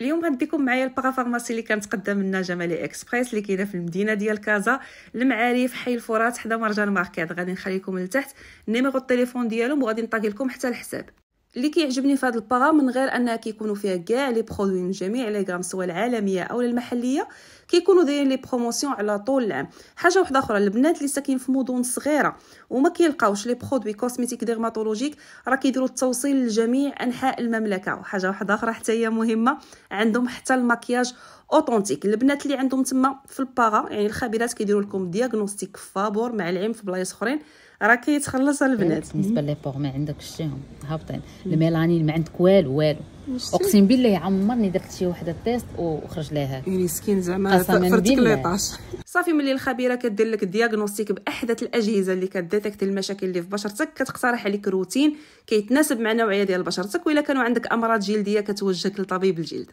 اليوم غنديكم معايا الباغا فارماسي اللي قدام لنا جمالي اكسبريس اللي كاينه في المدينه ديال كازا المعارف حي الفرات حدا مرجان ماركات غادي نخليكم لتحت نيميرو التليفون ديالهم وغادي نطاقي لكم حتى الحساب اللي كيعجبني في هذا الباغا من غير انها كيكونوا فيها كاع لي برودوي من جميع لي غرام سواء العالميه او المحليه كيكونوا دايرين لي بروموسيون على طول العام حاجه واحده اخرى البنات اللي ساكنين في مدن صغيره وما كيلقاوش لي برودوي كوزميتيك ديرماتولوجيك راه كيديروا التوصيل لجميع انحاء المملكه وحاجه واحده اخرى حتى هي مهمه عندهم حتى المكياج اوتونتيك البنات اللي عندهم تما في الباغا يعني الخبيرات كيديروا لكم دياغنوستيك فابور مع العلم في بلايص اخرين راه كيتخلص البنات بالنسبه لي بور ما عندكش شيهم هابطين الميلانين ما عندك والو والو اقسم بالله عمرني درت شي وحده تيست وخرج لها مسكين زعما فرتك ليطاش صافي ملي الخبيره كدير لك دياغنوستيك باحدث الاجهزه اللي كديتكت المشاكل اللي في بشرتك كتقترح عليك روتين كيتناسب مع نوعيه ديال بشرتك وإلا كانوا عندك امراض جلديه كتوجهك لطبيب الجلد